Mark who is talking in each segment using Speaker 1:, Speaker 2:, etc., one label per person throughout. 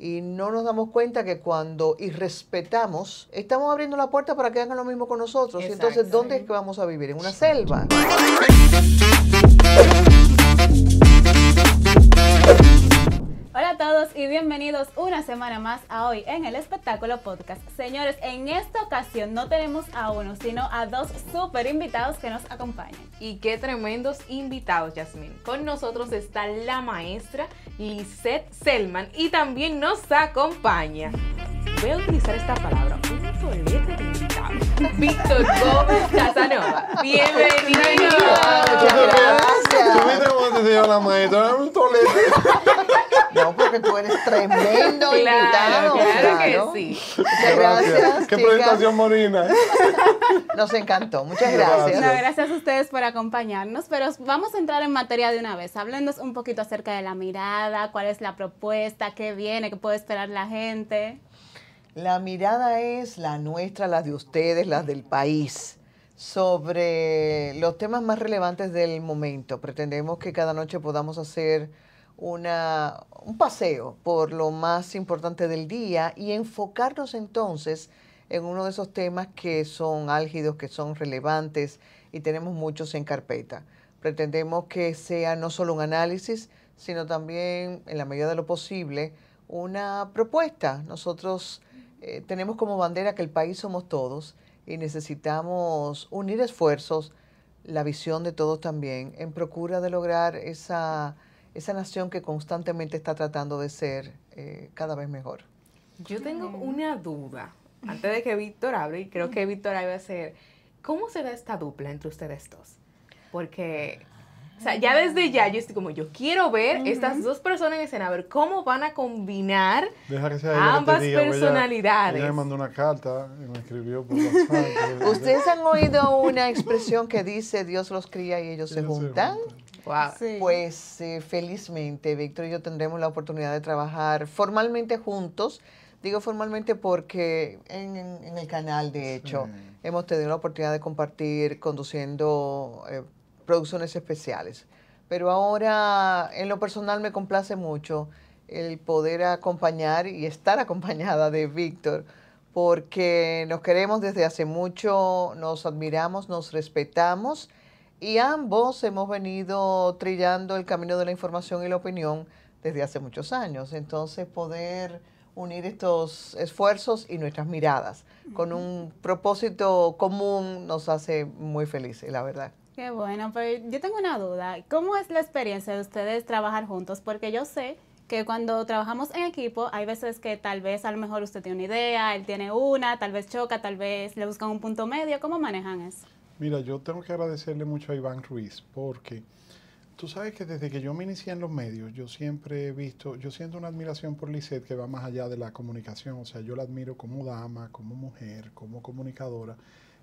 Speaker 1: y no nos damos cuenta que cuando irrespetamos, estamos abriendo la puerta para que hagan lo mismo con nosotros. y Entonces, ¿dónde es que vamos a vivir? En una selva. todos y bienvenidos
Speaker 2: una semana más a hoy en el espectáculo podcast. Señores, en esta ocasión no tenemos
Speaker 3: a uno, sino a dos super invitados que nos acompañan. Y qué tremendos invitados, Yasmin. Con nosotros está la maestra Lisette Selman y también nos acompaña. Voy a utilizar esta palabra, un Víctor Gómez Casanova. Ah, Bienvenido. muchas Gracias.
Speaker 4: ¿Tú viste la maestra? un tolete. No, porque tú eres tremendo invitado. Claro,
Speaker 1: que sí. Muchas gracias. Qué presentación morina. Nos encantó. Muchas gracias. No,
Speaker 2: gracias a ustedes por acompañarnos, pero vamos a entrar en materia de una vez. Háblenos un poquito acerca de la mirada, cuál es la propuesta, qué viene, qué puede esperar la gente.
Speaker 1: La mirada es la nuestra, la de ustedes, la del país, sobre los temas más relevantes del momento. Pretendemos que cada noche podamos hacer una, un paseo por lo más importante del día y enfocarnos entonces en uno de esos temas que son álgidos, que son relevantes y tenemos muchos en carpeta. Pretendemos que sea no solo un análisis, sino también, en la medida de lo posible, una propuesta. Nosotros eh, tenemos como bandera que el país somos todos y necesitamos unir esfuerzos, la visión de todos también, en procura de lograr esa, esa nación que constantemente está tratando de ser eh, cada vez mejor.
Speaker 3: Yo tengo una duda, antes de que Víctor hable, y creo que Víctor va a ser, ¿cómo se esta dupla entre ustedes dos? Porque o sea, ya desde ya yo estoy como, yo quiero ver estas dos personas en escena, a ver cómo van a combinar
Speaker 4: ambas personalidades. Ella, me mandó una carta, me escribió por WhatsApp. ¿Ustedes
Speaker 1: han oído una expresión que dice Dios los cría y ellos, se, juntan? Pues eh, felizmente Víctor y yo tendremos la oportunidad de trabajar formalmente juntos. Digo formalmente porque en, el canal, de hecho, hemos tenido la oportunidad de compartir conduciendo eh, producciones especiales. Pero ahora, en lo personal, me complace mucho el poder acompañar y estar acompañada de Víctor, porque nos queremos desde hace mucho, nos admiramos, nos respetamos y ambos hemos venido trillando el camino de la información y la opinión desde hace muchos años. Entonces, poder unir estos esfuerzos y nuestras miradas con un propósito común nos hace muy felices, la verdad.
Speaker 2: Qué bueno, pero yo tengo una duda. ¿Cómo es la experiencia de ustedes trabajar juntos? Porque yo sé que cuando trabajamos en equipo hay veces que tal vez a lo mejor usted tiene una idea, él tiene una, tal vez choca, tal vez le buscan un punto medio. ¿Cómo manejan eso?
Speaker 4: Mira, yo tengo que agradecerle mucho a Iván Ruiz porque tú sabes que desde que yo me inicié en los medios, yo siempre he visto, yo siento una admiración por Lisette que va más allá de la comunicación. O sea, yo la admiro como dama, como mujer, como comunicadora.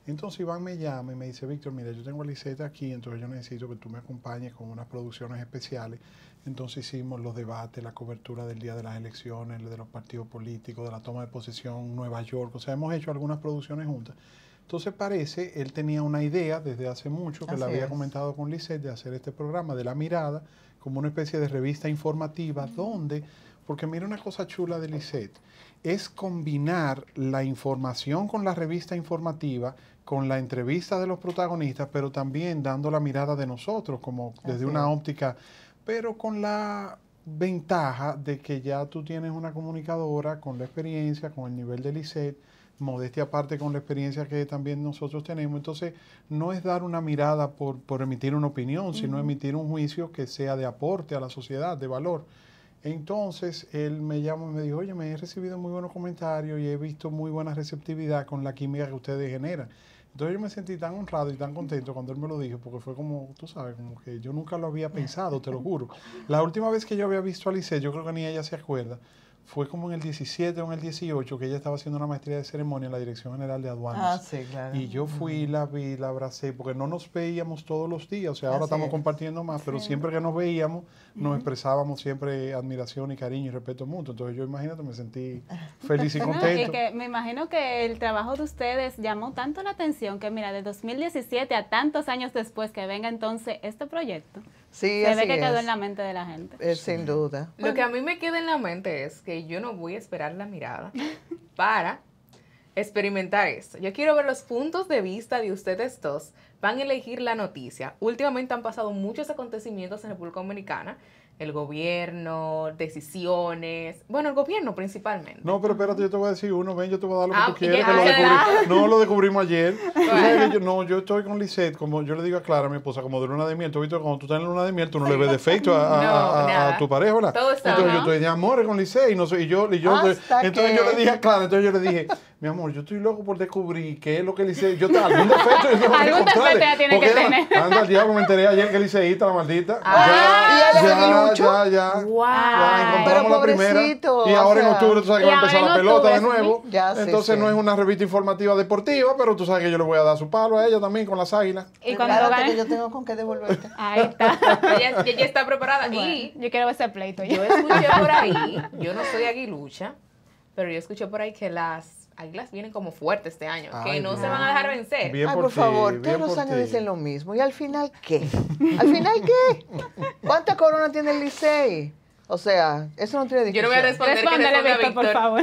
Speaker 4: Entonces Iván me llama y me dice, Víctor, mira, yo tengo a Lisette aquí, entonces yo necesito que tú me acompañes con unas producciones especiales. Entonces hicimos los debates, la cobertura del día de las elecciones, de los partidos políticos, de la toma de posesión, Nueva York, o sea, hemos hecho algunas producciones juntas. Entonces parece, él tenía una idea desde hace mucho, que la había comentado con Lisette, de hacer este programa de La Mirada, como una especie de revista informativa, donde porque mira una cosa chula de Lisette, es combinar la información con la revista informativa con la entrevista de los protagonistas, pero también dando la mirada de nosotros, como desde una óptica, pero con la ventaja de que ya tú tienes una comunicadora con la experiencia, con el nivel de LICET, modestia aparte con la experiencia que también nosotros tenemos. Entonces, no es dar una mirada por, emitir una opinión, sino emitir un juicio que sea de aporte a la sociedad, de valor. Entonces, él me llamó y me dijo, oye, me he recibido muy buenos comentarios y he visto muy buena receptividad con la química que ustedes generan. Entonces yo me sentí tan honrado y tan contento cuando él me lo dijo, porque fue como, tú sabes, como que yo nunca lo había pensado, te lo juro. La última vez que yo había visto a Alice, yo creo que ni ella se acuerda, fue como en el 17 o en el 18 que ella estaba haciendo una maestría de ceremonia en la Dirección General de Aduanas. Ah,
Speaker 1: sí, claro. Y yo fui,
Speaker 4: la vi, la abracé, porque no nos veíamos todos los días, o sea, ahora estamos compartiendo más, pero siempre que nos veíamos nos expresábamos siempre admiración y cariño y respeto mutuo. Entonces yo imagínate, me sentí feliz y contento. que
Speaker 2: me imagino que el trabajo de ustedes llamó tanto la atención que mira, de 2017 a tantos años después que venga entonces este proyecto.
Speaker 1: Se ve que quedó en la
Speaker 3: mente de la gente.
Speaker 2: Eh,
Speaker 1: sin duda. Lo que
Speaker 3: a mí me queda en la mente es que yo no voy a esperar la mirada para experimentar esto. Yo quiero ver los puntos de vista de ustedes dos. Van a elegir la noticia. Últimamente han pasado muchos acontecimientos en República Dominicana el gobierno, decisiones. Bueno, el gobierno principalmente.
Speaker 4: No, pero espérate, yo te voy a decir uno, ven, yo te voy a dar lo que ah, tú quieres. Que no, lo descubrimos ayer. no, yo estoy con Lisette, como yo le digo a Clara, mi esposa, como de luna de miel. Tú, viste, cuando tú estás en luna de miel, tú no le ves defecto a, a, tu pareja, ¿verdad? Todo entonces yo estoy de amor con Lisette y, no sé, y yo, yo entonces yo le dije a Clara, entonces yo le dije, mi amor, yo estoy loco por descubrir qué es lo que Lisette, yo algún defecto, yo tengo algún defecto tiene que tener. Anda, al me enteré ayer que Liceita la maldita. Ah, ya, ya, ya. Pero la primera. Y ahora en octubre tú sabes que va a empezar la pelota de nuevo. Ya, Entonces no es una revista informativa deportiva, pero tú sabes que yo le voy a dar su palo a ella también con las águilas. Y cuando
Speaker 1: gane... que yo tengo con qué devolverte. Ahí
Speaker 4: está.
Speaker 2: ella, está preparada. y yo quiero ese pleito. Yo
Speaker 3: escuché por ahí, yo no soy aguilucha, pero yo escuché por ahí que las águilas vienen como fuertes este año, que no se van a dejar vencer.
Speaker 1: Ay, por, favor, todos los años dicen lo mismo. ¿Y al final qué? ¿Al final qué? ¿Cuánta corona tiene el Licey? O sea, eso no tiene discusión. Yo no voy a responder Respondele, Víctor, por
Speaker 4: favor.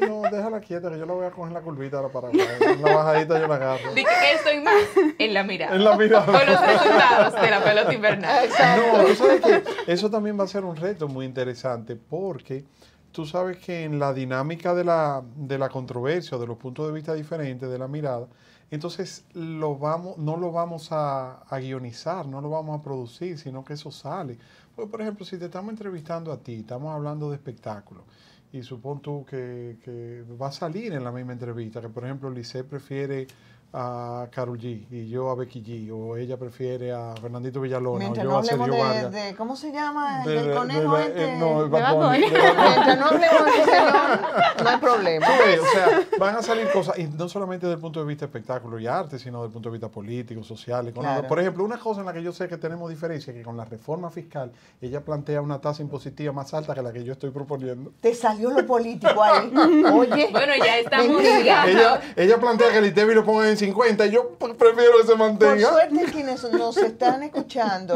Speaker 4: No, no, déjala quieta, que yo la voy a coger la curvita ahora para La bajadita yo la agarro.
Speaker 3: Dice que estoy más en la mirada.
Speaker 4: En la mirada. Con los resultados de la pelota invernal. Exacto. No, Eso también va a ser un reto muy interesante porque tú sabes que en la dinámica de la, de la controversia, de los puntos de vista diferentes, de la mirada, entonces lo vamos, no lo vamos a, guionizar, no lo vamos a producir, sino que eso sale. Pues, por ejemplo, si te estamos entrevistando a ti, estamos hablando de espectáculo, y supón tú que, va a salir en la misma entrevista, que por ejemplo Lisset prefiere a Carol G y yo a Becky G o ella prefiere a Fernandito Villalona o yo a Sergio de,
Speaker 1: De, ¿Cómo se llama? ¿El conejo este? Eh, no, el vapor. Mientras no hablemos de ese no, hay problema. o sea,
Speaker 4: van a salir cosas, y no solamente desde el punto de vista espectáculo y arte, sino desde el punto de vista político, social, Por ejemplo, una cosa en la que yo sé que tenemos diferencia, es que con la reforma fiscal, ella plantea una tasa impositiva más alta que la que yo estoy proponiendo.
Speaker 1: Te salió lo político ahí. Oye. Bueno, ya estamos. Ella,
Speaker 4: ella plantea que el ITEBI lo ponga en 50. yo prefiero que se mantenga. Por
Speaker 1: suerte, quienes nos están escuchando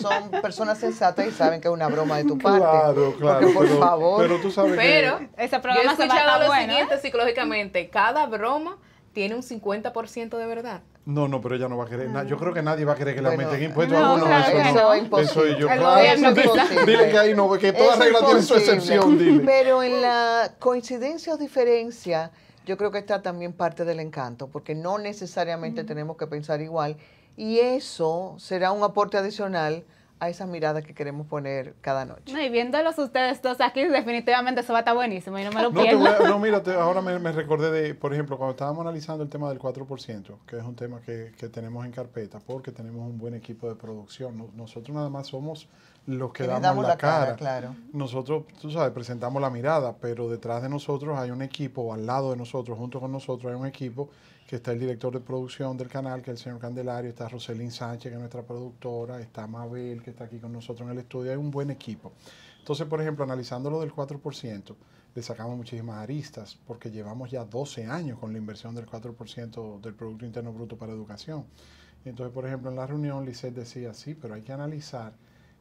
Speaker 1: son personas sensatas y saben que es una broma de tu parte.
Speaker 4: Claro, claro. por pero, favor. Pero tú sabes
Speaker 1: Pero que...
Speaker 3: ese yo he escuchado lo bueno, siguiente psicológicamente. Cada broma tiene un 50% de verdad.
Speaker 4: No, no, pero ella no va a querer. Ah. Yo creo que nadie va a querer que la le aumenten impuestos no, algunos. no, eso, no, eso, Claro, dile, que ahí no, que toda regla tiene su excepción.
Speaker 1: Pero en la coincidencia o diferencia yo creo que está también parte del encanto, porque no necesariamente tenemos que pensar igual y eso será un aporte adicional
Speaker 4: a esas miradas que queremos poner cada noche.
Speaker 2: No, y viéndolos ustedes todos aquí, definitivamente eso va a estar buenísimo y no me lo pierdo. No,
Speaker 4: mira, ahora me, recordé de, por ejemplo, cuando estábamos analizando el tema del 4%, que es un tema que, tenemos en carpeta, porque tenemos un buen equipo de producción. nosotros nada más somos los que, damos, la, cara. Nosotros, tú sabes, presentamos la mirada, pero detrás de nosotros hay un equipo, al lado de nosotros, junto con nosotros, hay un equipo que está el director de producción del canal, que es el señor Candelario, está Roselín Sánchez, que es nuestra productora, está Mabel, que está aquí con nosotros en el estudio, hay un buen equipo. Entonces, por ejemplo, analizando lo del 4%, le sacamos muchísimas aristas, porque llevamos ya 12 años con la inversión del 4% del Producto Interno Bruto para Educación. Entonces, por ejemplo, en la reunión, Lisset decía, sí, pero hay que analizar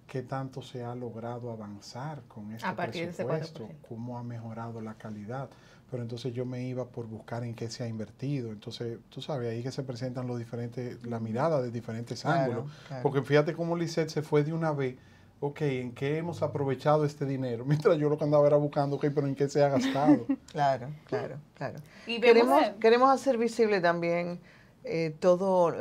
Speaker 4: qué tanto se ha logrado avanzar con este, este presupuesto, cómo ha mejorado la calidad. Pero entonces yo me iba por buscar en qué se ha invertido. Entonces, tú sabes, ahí que se presentan los diferentes, la mirada de diferentes ángulos. Porque fíjate cómo Lisset se fue de una vez ok, ¿en qué hemos aprovechado este dinero? Mientras yo lo que andaba era buscando, ok, pero ¿en qué se ha gastado? claro, claro, claro.
Speaker 1: Y queremos, queremos hacer visible también eh, todo,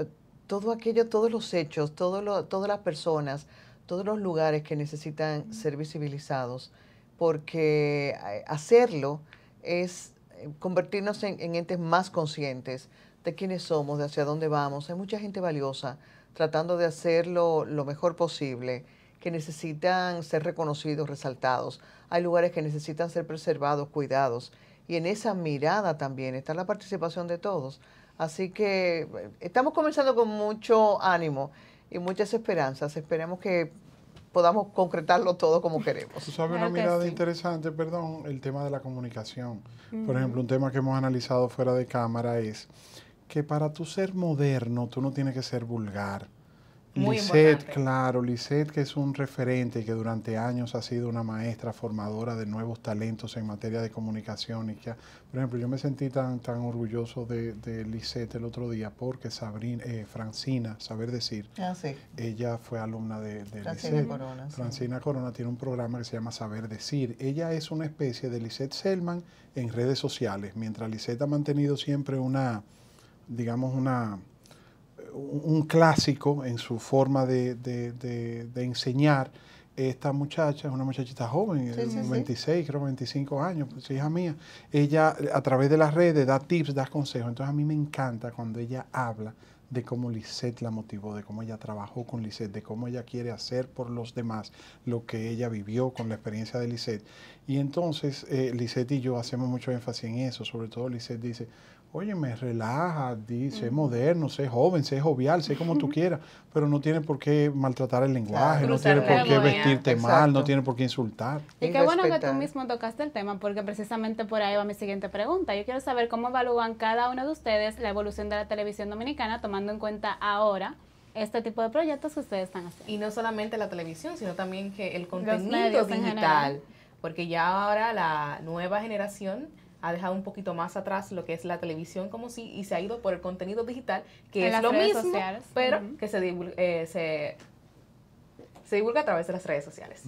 Speaker 1: todo aquello, todos los hechos, todo todas las personas, todos los lugares que necesitan ser visibilizados, porque eh, hacerlo es eh, convertirnos en, entes más conscientes de quiénes somos, de hacia dónde vamos. Hay mucha gente valiosa tratando de hacerlo lo mejor posible, que necesitan ser reconocidos, resaltados. Hay lugares que necesitan ser preservados, cuidados. Y en esa mirada también está la participación de todos. Así que eh, estamos comenzando con mucho ánimo y muchas esperanzas. Esperemos que podamos concretarlo todo como queremos. Tú sabes una mirada
Speaker 4: interesante, perdón, el tema de la comunicación. Por ejemplo, un tema que hemos analizado fuera de cámara es que para tú ser moderno, tú no tienes que ser vulgar claro, Lisette que es un referente que durante años ha sido una maestra formadora de nuevos talentos en materia de comunicación y por ejemplo, yo me sentí tan, tan orgulloso de, de Lisette el otro día porque Sabrina, eh, Francina, saber decir, ah, ella fue alumna de, de Francina Corona, Francina Corona tiene un programa que se llama Saber Decir. Ella es una especie de Lisette Selman en redes sociales, mientras Lisette ha mantenido siempre una, digamos, una un clásico en su forma de, enseñar. Esta muchacha, es una muchachita joven, 26, creo 25 años, pues, hija mía, ella a través de las redes da tips, da consejos. Entonces a mí me encanta cuando ella habla de cómo Lisette la motivó, de cómo ella trabajó con Lisette, de cómo ella quiere hacer por los demás lo que ella vivió con la experiencia de Lisette. Y entonces eh, Lisette y yo hacemos mucho énfasis en eso, sobre todo Lisette dice, oye, me relaja, dice, sé moderno, sé joven, sé jovial, sé como tú quieras, pero no tiene por qué maltratar el lenguaje, no tiene por qué vestirte mal, no tiene por qué insultar. Y, qué bueno que tú
Speaker 2: mismo tocaste el tema, porque precisamente por ahí va mi siguiente pregunta. Yo quiero saber cómo evalúan cada uno de ustedes la evolución de la televisión dominicana, tomando en cuenta ahora este tipo de proyectos que ustedes están haciendo. Y no solamente
Speaker 3: la televisión, sino también que el contenido digital, porque ya ahora la nueva generación ha dejado un poquito más atrás lo que es la televisión como si, y se ha ido por el contenido digital, que es lo mismo, pero que se, divulga, eh,
Speaker 1: se, divulga a través de las redes sociales.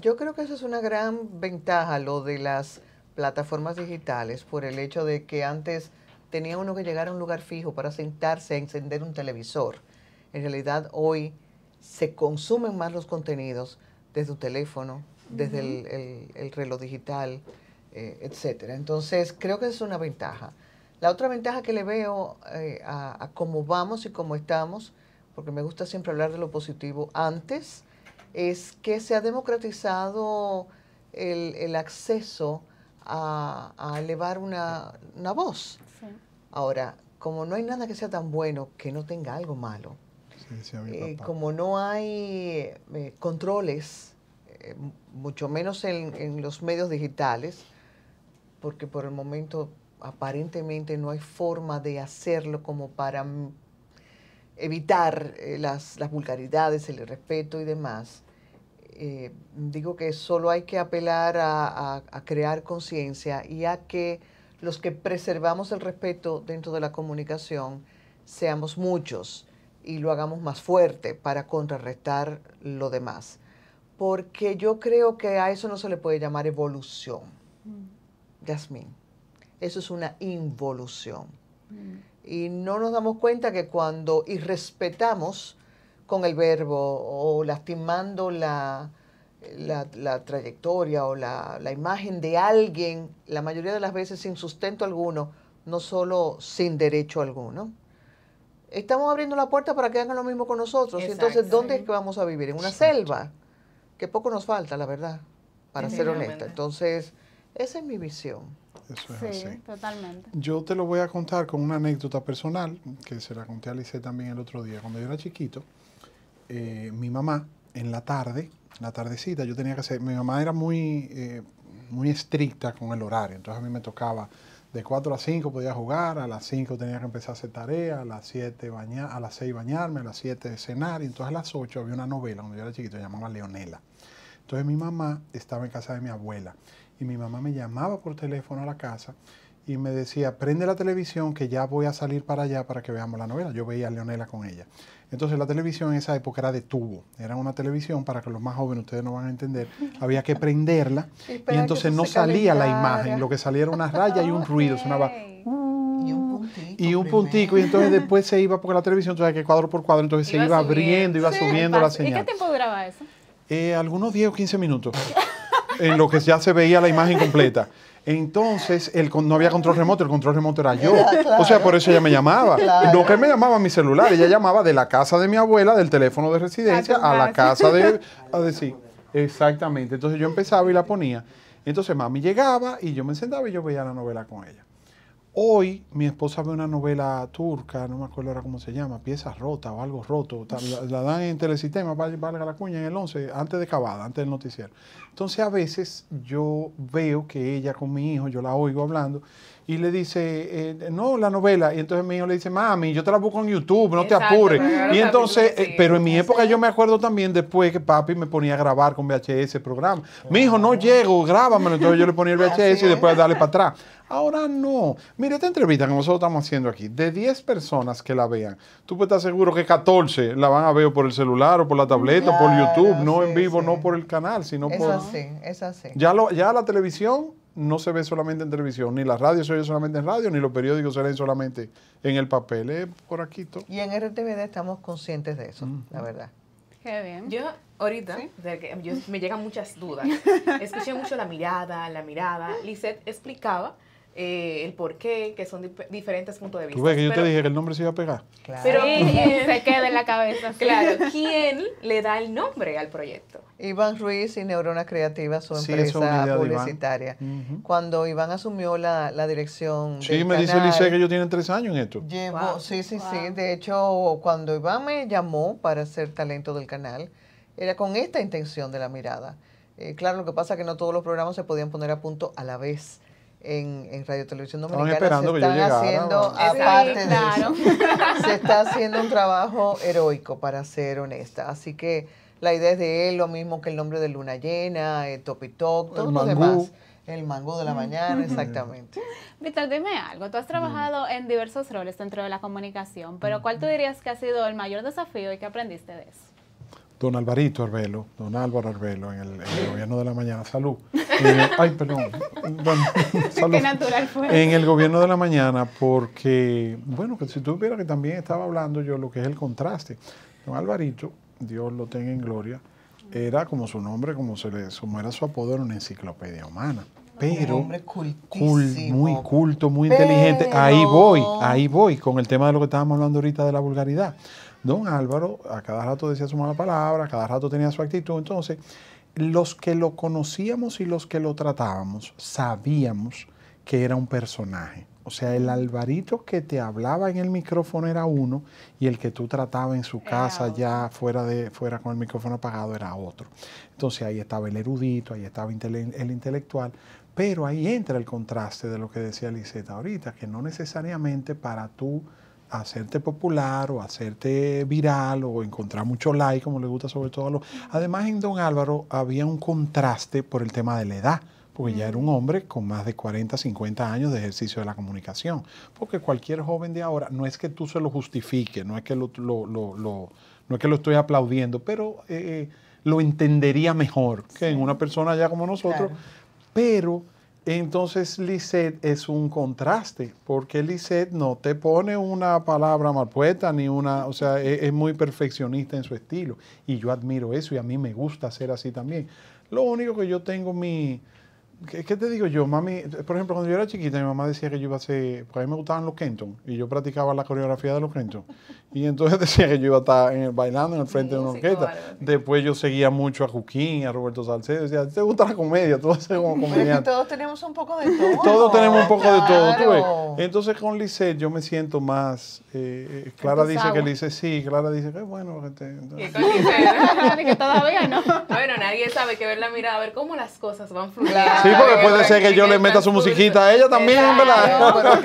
Speaker 1: Yo creo que eso es una gran ventaja, lo de las plataformas digitales, por el hecho de que antes tenía uno que llegar a un lugar fijo para sentarse a encender un televisor. En realidad hoy se consumen más los contenidos desde un teléfono, desde el, el, el reloj digital, eh, Entonces, creo que es una ventaja. La otra ventaja que le veo eh, a, cómo vamos y cómo estamos, porque me gusta siempre hablar de lo positivo antes, es que se ha democratizado el, acceso a, elevar una, voz. Ahora, como no hay nada que sea tan bueno que no tenga algo malo, eh, como no hay controles, mucho menos en, en, los medios digitales, porque por el momento aparentemente no hay forma de hacerlo como para evitar eh, las, vulgaridades, el irrespeto y demás. Eh, digo que solo hay que apelar a crear conciencia y a que los que preservamos el respeto dentro de la comunicación seamos muchos y lo hagamos más fuerte para contrarrestar lo demás. Porque yo creo que a eso no se le puede llamar evolución Yasmín. eso es una involución. Mm. Y no nos damos cuenta que cuando irrespetamos con el verbo o lastimando la, la, trayectoria o la, imagen de alguien, la mayoría de las veces sin sustento alguno, no solo sin derecho alguno, estamos abriendo la puerta para que hagan lo mismo con nosotros. y Entonces, ¿dónde es que vamos a vivir? En una selva, que poco nos falta, la verdad, para ser honesta. Entonces, esa es mi
Speaker 4: visión. sí,
Speaker 2: totalmente.
Speaker 4: Yo te lo voy a contar con una anécdota personal que se la conté a Lice también el otro día. Cuando yo era chiquito, eh, mi mamá, en la tarde, en la tardecita, yo tenía que hacer. Mi mamá era muy, eh, muy estricta con el horario, entonces a mí me tocaba de 4 a 5 podía jugar, a las 5 tenía que empezar a hacer tarea, a las 7 bañar, a las 6 bañarme, a las 7 cenar, y entonces a las 8 había una novela cuando yo era chiquito, se llamaba Leonela. Entonces mi mamá estaba en casa de mi abuela y mi mamá me llamaba por teléfono a la casa y me decía, prende la televisión que ya voy a salir para allá para que veamos la novela. Yo veía a Leonela con ella. Entonces la televisión en esa época era de tubo, era una televisión para que los más jóvenes, ustedes no van a entender, había que prenderla y, entonces no salía la imagen, lo que salía era una raya y un ruido, sonaba... y un uh", puntico. Y un puntico, y entonces después se iba, porque la televisión, entonces que cuadro por cuadro, entonces se iba abriendo, iba subiendo la señal. ¿Y qué
Speaker 2: tiempo duraba eso?
Speaker 4: Eh, algunos 10 o 15 minutos. en lo que ya se veía la imagen completa. Entonces, no había control remoto, el control remoto era yo. O sea, por eso ella me llamaba. No que me llamaba mi celular, ella llamaba de la casa de mi abuela, del teléfono de residencia, ah, a la casa de... A decir, exactamente. Entonces yo empezaba y la ponía. Entonces mami llegaba y yo me encendaba y yo veía la novela con ella. Hoy mi esposa ve una novela turca, no me acuerdo ahora cómo se llama, Piezas Rotas o algo roto. La, dan en Telesistema, valga la cuña, en el 11, antes de Cavada, antes del noticiero. Entonces a veces yo veo que ella con mi hijo, yo la oigo hablando, y le dice, eh, no, la novela. Y entonces mi hijo le dice, mami, yo te la busco en YouTube, no te apures. y entonces, eh, pero en mi época yo me acuerdo también después que papi me ponía a grabar con VHS programa. Mi hijo, no llego, grábamelo. Entonces yo le ponía el VHS y después darle para atrás. Ahora no. Mira, esta entrevista que nosotros estamos haciendo aquí, de 10 personas que la vean, tú puedes estar seguro que 14 la van a ver por el celular o por la tableta, o por YouTube, no en vivo, no por el canal, sino por
Speaker 1: es Ya,
Speaker 4: lo, ya la televisión no se ve solamente en televisión, ni la radio se oye solamente en radio, ni los periódicos se ven solamente en el papel, ¿eh? por aquí
Speaker 1: Y en RTVD estamos conscientes de eso, mm. la verdad. Qué bien. Yo
Speaker 3: ahorita, me llegan muchas dudas. Escuché mucho la mirada, la mirada. Lisette explicaba eh, el por qué, que son diferentes puntos de vista. Tú que yo te dije
Speaker 4: que el nombre se iba a pegar.
Speaker 1: Claro. Pero
Speaker 3: se queda en la cabeza. Claro, ¿quién le da el nombre al
Speaker 1: proyecto? Iván Ruiz y Neuronas Creativas, su empresa publicitaria. Cuando Iván asumió la, la dirección. Sí, me dice Lice que
Speaker 4: yo tienen tres años en esto.
Speaker 1: Llevo, Sí, sí, sí. De hecho, cuando Iván me llamó para ser talento del canal, era con esta intención de la mirada. Eh, claro, lo que pasa es que no todos los programas se podían poner a punto a la vez en, Radio Televisión Dominicana se están haciendo, aparte de eso, se está haciendo un trabajo heroico, para ser honesta. Así que la idea es de él, lo mismo que el nombre de Luna Llena, eh, Top todos los demás. El mango de la mañana,
Speaker 4: exactamente.
Speaker 2: Víctor, dime algo. Tú has trabajado en diversos roles dentro de la comunicación, pero mm. ¿cuál tú dirías que ha sido el mayor desafío y qué aprendiste de eso?
Speaker 4: don Alvarito Arbelo, don Álvaro Arbelo, en el, gobierno de la mañana, salud. Eh, ay, perdón. salud. En el gobierno de la mañana, porque, bueno, que si tú vieras que también estaba hablando yo lo que es el contraste. Don Alvarito, Dios lo tenga en gloria, era como su nombre, como se le, como era su apodo, en una enciclopedia humana pero un muy culto, muy inteligente. Ahí voy, ahí voy con el tema de lo que estábamos hablando ahorita de la vulgaridad. Don Álvaro a cada rato decía su mala palabra, a cada rato tenía su actitud. Entonces, los que lo conocíamos y los que lo tratábamos sabíamos que era un personaje. O sea, el Alvarito que te hablaba en el micrófono era uno y el que tú tratabas en su casa ya fuera, de, fuera con el micrófono apagado era otro. Entonces ahí estaba el erudito, ahí estaba el intelectual, pero ahí entra el contraste de lo que decía Liseta ahorita, que no necesariamente para tú hacerte popular o hacerte viral o encontrar mucho like, como le gusta sobre todo a los... Además, en Don Álvaro había un contraste por el tema de la edad, porque ya era un hombre con más de 40, 50 años de ejercicio de la comunicación, porque cualquier joven de ahora, no es que tú se lo justifiques, no es que lo, no es que lo estoy aplaudiendo, pero eh, eh, lo entendería mejor que en una persona ya como nosotros, pero entonces Lisette es un contraste, porque Lisette no te pone una palabra mal puesta, ni una, o sea, e, es, muy perfeccionista en su estilo. Y yo admiro eso y a mí me gusta ser así también. Lo único que yo tengo mi, ¿Qué, te digo yo? Mami, por ejemplo, cuando yo era chiquita, mi mamá decía que yo iba a ser. porque a mí me gustaban los Kenton y yo practicaba la coreografía de los Kenton. Y entonces decía que yo iba a estar en el, bailando en el frente de una orquesta. Después yo seguía mucho a Juquín, a Roberto Salcedo. Decía, ¿te gusta la comedia? Tú vas como comediante.
Speaker 1: todos tenemos un poco de todo. todos tenemos un poco de todo.
Speaker 4: Entonces con Lisset yo me siento más. Eh, eh, Clara dice que Lisset sí, Clara dice que bueno. Que ¿Y que todavía
Speaker 3: no. Bueno, nadie sabe que ver la mirada, a ver cómo las cosas van fluyendo.
Speaker 4: Sí, porque puede ser que yo le meta su musiquita a ella también, ¿verdad?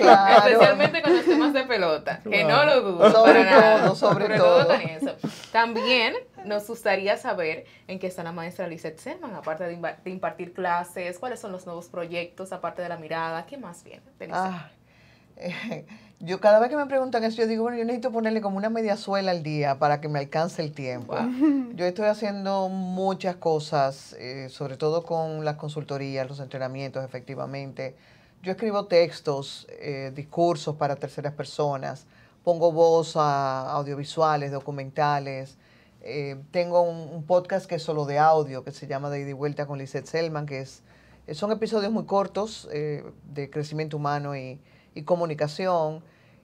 Speaker 3: Especialmente con los temas de pelota, que no lo dudo. Sobre todo, sobre, sobre todo. con eso. También nos gustaría saber en qué está la maestra Lizette Selman, aparte de, impartir clases, cuáles son los nuevos proyectos, aparte de la mirada, ¿qué más viene?
Speaker 1: Yo cada vez que me preguntan eso, yo digo, bueno, yo necesito ponerle como una media suela al día para que me alcance el tiempo. Yo estoy haciendo muchas cosas, eh, sobre todo con las consultorías, los entrenamientos, efectivamente. Yo escribo textos, eh, discursos para terceras personas, pongo voz a audiovisuales, documentales. Eh, tengo un, podcast que es solo de audio, que se llama De ida y vuelta con Lizeth Selman, que es, son episodios muy cortos de crecimiento humano y, y comunicación.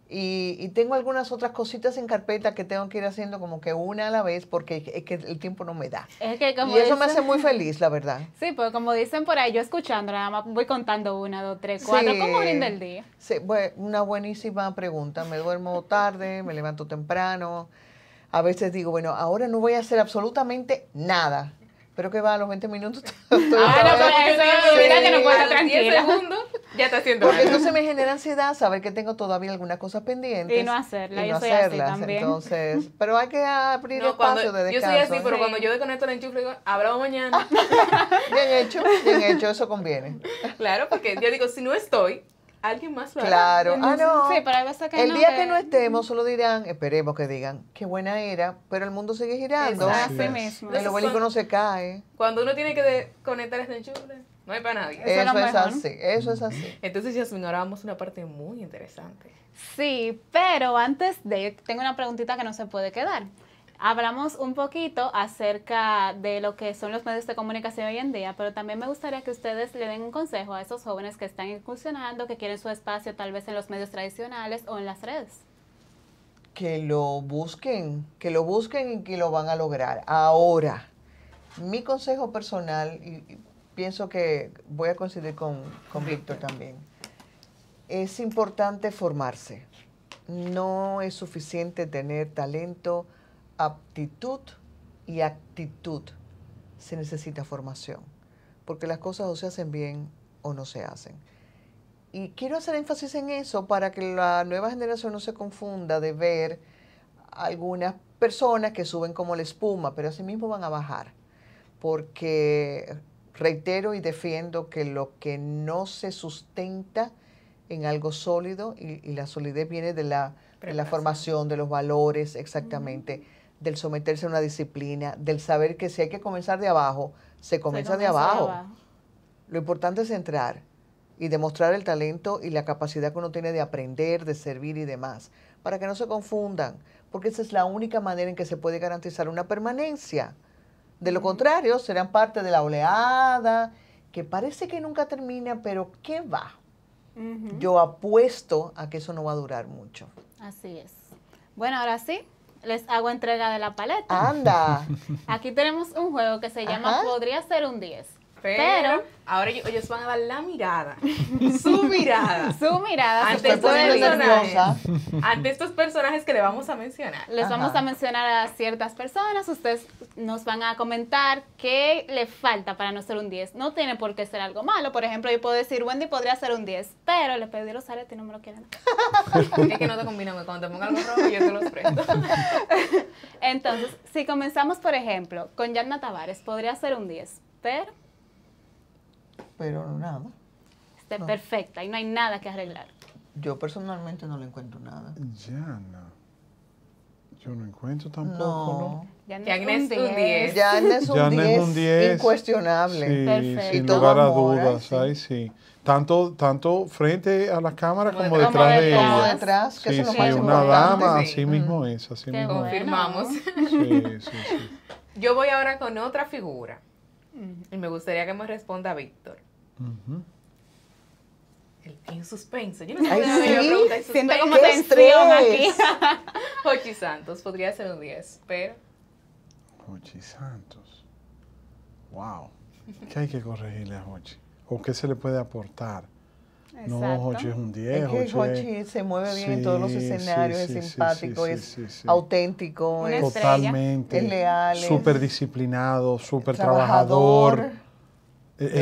Speaker 1: Y, tengo algunas otras cositas en carpeta que tengo que ir haciendo como que una a la vez porque es que el tiempo no me da.
Speaker 3: Es
Speaker 2: que y eso me hace muy
Speaker 1: feliz, la verdad.
Speaker 2: Sí, pues como dicen por ahí, yo escuchando nada más voy contando una, dos, tres, cuatro. como ¿Cómo brinda el día?
Speaker 1: Sí, una buenísima pregunta. Me duermo tarde, me levanto temprano. A veces digo, bueno, ahora no voy a hacer absolutamente nada. Pero que va a los 20 minutos. ah, no, pero eso, mira que no puede 10 segundos.
Speaker 3: Ya te siento. Porque entonces
Speaker 1: me genera ansiedad saber que tengo todavía alguna cosa pendiente. Y no hacerla, hacerlas, Entonces, pero hay que abrir no, espacio de descanso. Yo soy así, pero cuando yo
Speaker 3: desconecto el enchufe, digo, hablamos mañana.
Speaker 1: bien hecho, bien hecho, eso conviene.
Speaker 3: Claro, porque yo digo, si no estoy, alguien más lo Claro, ah, no. Sí, para el día que... no
Speaker 1: estemos, solo dirán, esperemos que digan, qué buena era, pero el mundo sigue girando. Así mismo. El obelisco no se cae.
Speaker 3: Cuando uno tiene que desconectar este enchufe no hay para nadie. Eso, es así, eso es así. Entonces, ya ahora una parte muy interesante. Sí, pero antes de,
Speaker 2: tengo una preguntita que no se puede quedar. Hablamos un poquito acerca de lo que son los medios de comunicación hoy en día, pero también me gustaría que ustedes le den un consejo a esos jóvenes que están incursionando, que quieren su espacio tal vez en los medios tradicionales o en las redes.
Speaker 1: Que lo busquen, que lo busquen y que lo van a lograr. Ahora, mi consejo personal, y pienso que voy a coincidir con, con Víctor también. Es importante formarse. No es suficiente tener talento, aptitud y actitud. Se necesita formación, porque las cosas o se hacen bien o no se hacen. Y quiero hacer énfasis en eso para que la nueva generación no se confunda de ver algunas personas que suben como la espuma, pero mismo van a bajar, porque Reitero y defiendo que lo que no se sustenta en algo sólido, y, la solidez viene de la, formación, de los valores, exactamente, del someterse a una disciplina, del saber que si hay que comenzar de abajo, se comienza, de, abajo. de, abajo. Lo importante es entrar y demostrar el talento y la capacidad que uno tiene de aprender, de servir y demás, para que no se confundan, porque esa es la única manera en que se puede garantizar una permanencia. De lo contrario, serán parte de la oleada que parece que nunca termina, pero ¿qué va. Yo apuesto a que eso no va a durar mucho.
Speaker 2: Así es. Bueno, ahora sí, les hago entrega de la paleta. Anda. Aquí tenemos un juego que se llama Podría ser un 10.
Speaker 3: Pero, ahora ellos, van a dar la mirada, su mirada. su mirada. Ante estos, personajes, ante estos personajes que le vamos a mencionar. Les vamos a
Speaker 2: mencionar a ciertas personas, ustedes nos van a comentar qué le falta para no ser un 10. No tiene por qué ser algo malo, por ejemplo, yo puedo decir, Wendy podría ser un 10, pero le pedí los aretes y no me lo quieren. es que no te combinamos, cuando te pongan algo rojo yo te los prendo. Entonces, si comenzamos, por ejemplo, con Yarna Tavares, podría ser un 10, pero
Speaker 1: pero nada.
Speaker 2: Está perfecta y no hay nada que arreglar.
Speaker 1: Yo personalmente no le encuentro nada. Ya no.
Speaker 4: Yo no encuentro tampoco, ¿no?
Speaker 1: ¿no?
Speaker 3: Ya
Speaker 2: no es un 10. Ya es
Speaker 4: un 10 incuestionable. Perfecto. sin lugar a dudas. ay sí. Tanto, tanto frente a la cámara como, detrás, de ella. Como sí, una dama, así mismo es, así Confirmamos. Sí, sí, sí.
Speaker 3: Yo voy ahora con otra figura. Y me gustaría que me responda Víctor. El, en suspenso. Yo no sé Ay, sí, siento como tensión aquí. Hochi Santos podría ser un 10, pero.
Speaker 4: Hochi Santos. Wow. ¿Qué hay que corregirle a Hochi? ¿O qué se le puede aportar? No, Hochi es un 10. Es Hochi se mueve bien en todos los escenarios, es simpático, es auténtico,
Speaker 1: es totalmente, es leal, súper
Speaker 4: disciplinado, súper trabajador eh,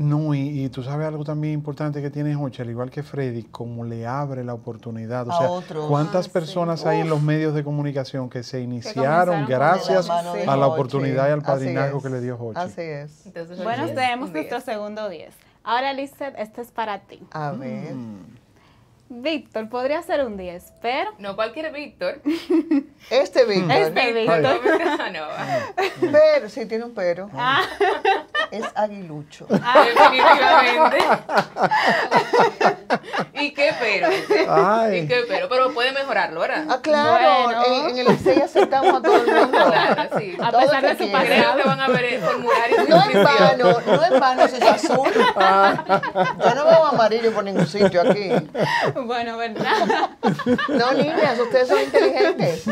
Speaker 4: no, eh, eh, y, tú sabes algo también importante que tiene Hoche, al igual que Freddy, como le abre la oportunidad. O sea, ¿cuántas ah, personas hay en los medios de comunicación que se iniciaron gracias a la oportunidad y al padrinazgo que le dio Hoche? Así es. bueno, tenemos nuestro
Speaker 2: segundo 10. Ahora, Lizeth, este es
Speaker 1: para
Speaker 3: ti.
Speaker 4: A ver. Mm.
Speaker 3: Víctor podría ser un 10, pero. No cualquier Víctor.
Speaker 1: Este Víctor. Este Víctor. pero, sí, tiene un pero. Ah. Es aguilucho. Ah, definitivamente.
Speaker 3: ¿Y qué pero? Ay. ¿Y qué pero? Pero puede mejorarlo, ¿verdad? Ah,
Speaker 1: claro. En, el Licey aceptamos a todo el mundo. sí. A pesar de su que van a ver, el formulario. No en vano, no en vano, si es azul. Ah.
Speaker 3: Yo no veo amarillo por ningún sitio aquí. Bueno, ¿verdad?
Speaker 2: No, niñas, ustedes son
Speaker 3: inteligentes.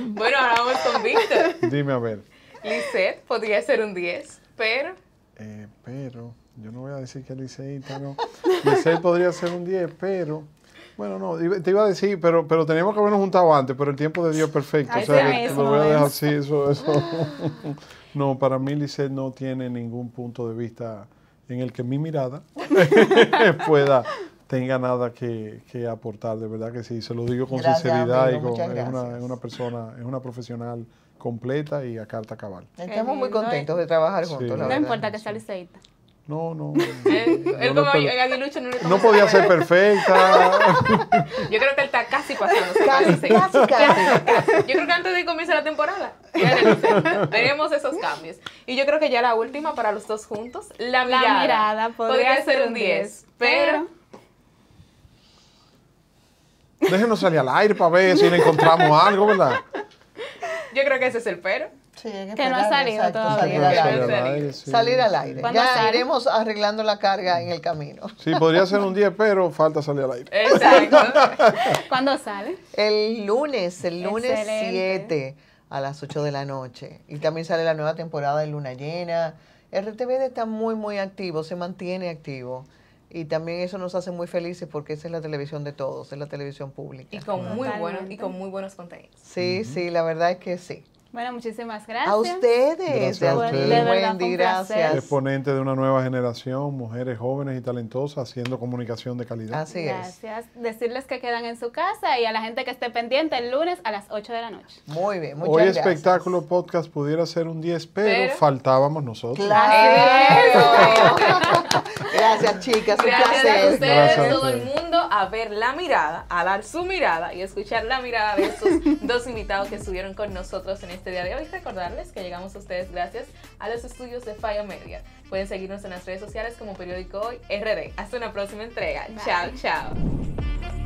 Speaker 3: Bueno, ahora vamos con Víctor. Dime a ver. Lisette podría ser un 10, pero...
Speaker 4: Eh, pero, yo no voy a decir que Liceíta, no. Lisette podría ser un 10, pero... Bueno, no, te iba a decir, pero, pero teníamos que habernos juntado antes, pero el tiempo de Dios es perfecto. o sea, lo voy a dejar así, eso, eso. No, para mí Lisset no tiene ningún punto de vista en el que mi mirada pueda tenga nada que, que, aportar, de verdad que sí, se lo digo con sinceridad y con, es una, es, una, persona, es una profesional completa y a carta cabal. Estamos muy ¿eh? contentos de trabajar juntos, la verdad. No importa
Speaker 3: que sea liceísta. No, no. Él, no,
Speaker 4: no, le
Speaker 3: el no, podía
Speaker 4: ser perfecta.
Speaker 3: Yo creo que él está casi pasando. Casi, casi,
Speaker 4: Yo
Speaker 3: creo que antes de que comience la temporada, veremos esos cambios. Y yo creo que ya la última para los dos juntos, la mirada. podría ser un 10, pero
Speaker 4: Déjenos salir al aire para ver si le encontramos algo, ¿verdad?
Speaker 3: Yo creo que ese es el pero. que, no ha salido
Speaker 4: todavía. Salir, al aire. Ya
Speaker 1: iremos arreglando la carga en el camino. Sí, podría ser un
Speaker 4: día, pero falta salir al aire. Exacto.
Speaker 1: ¿Cuándo sale? El lunes, el lunes 7 a las 8 de la noche. Y también sale la nueva temporada de Luna Llena. RTV está muy, muy activo, se mantiene activo y también eso nos hace muy felices porque esa es la televisión de todos, es la televisión pública. Y con muy buenos
Speaker 3: y con muy
Speaker 2: buenos contenidos.
Speaker 1: Sí, sí, la verdad es que sí.
Speaker 2: Bueno, muchísimas gracias. A ustedes.
Speaker 1: Gracias a
Speaker 4: ustedes. De gracias. Exponente de una nueva generación, mujeres jóvenes y talentosas haciendo comunicación de calidad. Así es. Gracias.
Speaker 2: Decirles que quedan en su casa y a la gente que esté pendiente el lunes a las 8 de la noche.
Speaker 1: Muy bien, muchas Hoy
Speaker 4: espectáculo podcast pudiera ser un 10, pero, faltábamos nosotros. Claro. Gracias, chicas. Un Gracias a ustedes, todo el mundo,
Speaker 3: a ver la mirada, a dar su mirada y escuchar la mirada de estos dos invitados que estuvieron con nosotros en este día de hoy. Recordarles que llegamos a ustedes gracias a los estudios de Falla Media. Pueden seguirnos en las redes sociales como Periódico Hoy RD. Hasta una próxima entrega. Chao, chao.